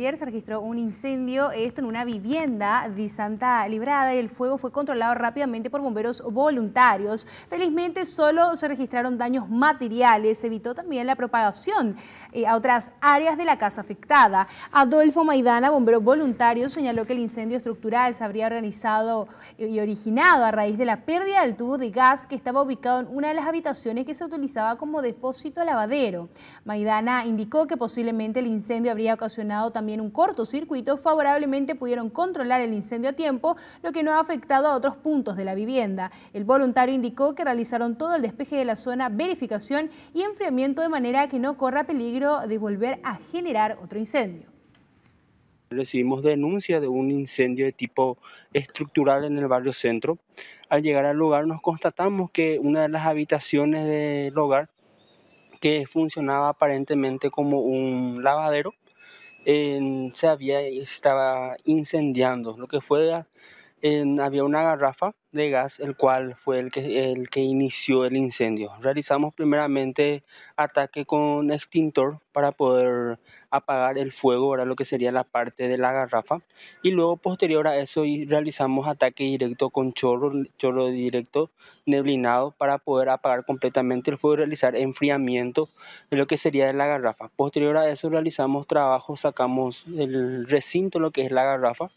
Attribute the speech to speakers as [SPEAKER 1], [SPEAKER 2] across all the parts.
[SPEAKER 1] ayer se registró un incendio, esto en una vivienda de Santa Librada y el fuego fue controlado rápidamente por bomberos voluntarios. Felizmente solo se registraron daños materiales, se evitó también la propagación eh, a otras áreas de la casa afectada. Adolfo Maidana, bombero voluntario, señaló que el incendio estructural se habría organizado y originado a raíz de la pérdida del tubo de gas que estaba ubicado en una de las habitaciones que se utilizaba como depósito lavadero. Maidana indicó que posiblemente el incendio habría ocasionado también también un cortocircuito, favorablemente pudieron controlar el incendio a tiempo, lo que no ha afectado a otros puntos de la vivienda. El voluntario indicó que realizaron todo el despeje de la zona, verificación y enfriamiento de manera que no corra peligro de volver a generar otro incendio.
[SPEAKER 2] Recibimos denuncia de un incendio de tipo estructural en el barrio centro. Al llegar al lugar nos constatamos que una de las habitaciones del hogar, que funcionaba aparentemente como un lavadero, se había estaba incendiando, lo que fuera había una garrafa de gas, el cual fue el que, el que inició el incendio. Realizamos primeramente ataque con extintor para poder apagar el fuego, ahora lo que sería la parte de la garrafa. Y luego, posterior a eso, realizamos ataque directo con chorro, chorro directo neblinado para poder apagar completamente el fuego y realizar enfriamiento de lo que sería la garrafa. Posterior a eso, realizamos trabajo, sacamos el recinto, lo que es la garrafa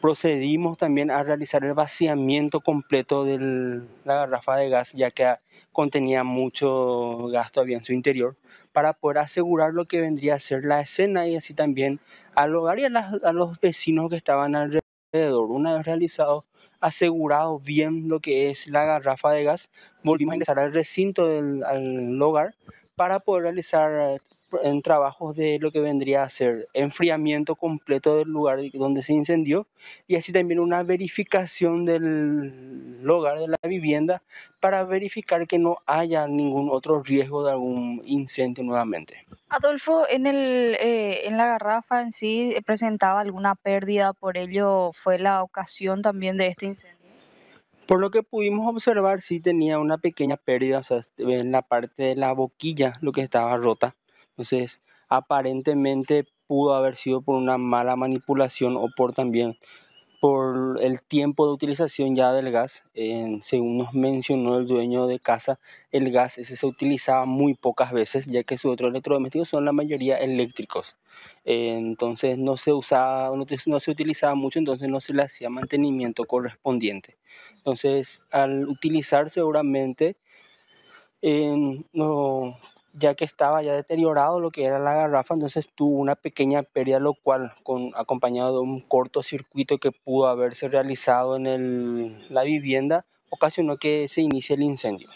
[SPEAKER 2] procedimos también a realizar el vaciamiento completo de la garrafa de gas, ya que ah, contenía mucho gas todavía en su interior, para poder asegurar lo que vendría a ser la escena y así también al hogar y a, los vecinos que estaban alrededor. Una vez realizado, asegurado bien lo que es la garrafa de gas, volvimos a ingresar al recinto del hogar para poder realizar en trabajos de lo que vendría a ser enfriamiento completo del lugar donde se incendió y así también una verificación del hogar, de la vivienda, para verificar que no haya ningún otro riesgo de algún incendio nuevamente.
[SPEAKER 1] Adolfo, en, el, eh, en la garrafa en sí eh, presentaba alguna pérdida, por ello fue la ocasión también de este incendio.
[SPEAKER 2] Por lo que pudimos observar, sí tenía una pequeña pérdida, o sea, en la parte de la boquilla, lo que estaba rota. Entonces, aparentemente pudo haber sido por una mala manipulación o por también por el tiempo de utilización ya del gas. según nos mencionó el dueño de casa, el gas ese se utilizaba muy pocas veces, ya que sus otros electrodomésticos son la mayoría eléctricos. entonces no se usaba, no, se utilizaba mucho, entonces no se le hacía mantenimiento correspondiente. Entonces, al utilizar seguramente, no, ya que estaba ya deteriorado lo que era la garrafa, entonces tuvo una pequeña pérdida, lo cual con, acompañado de un cortocircuito que pudo haberse realizado en la vivienda, ocasionó que se inicie el incendio.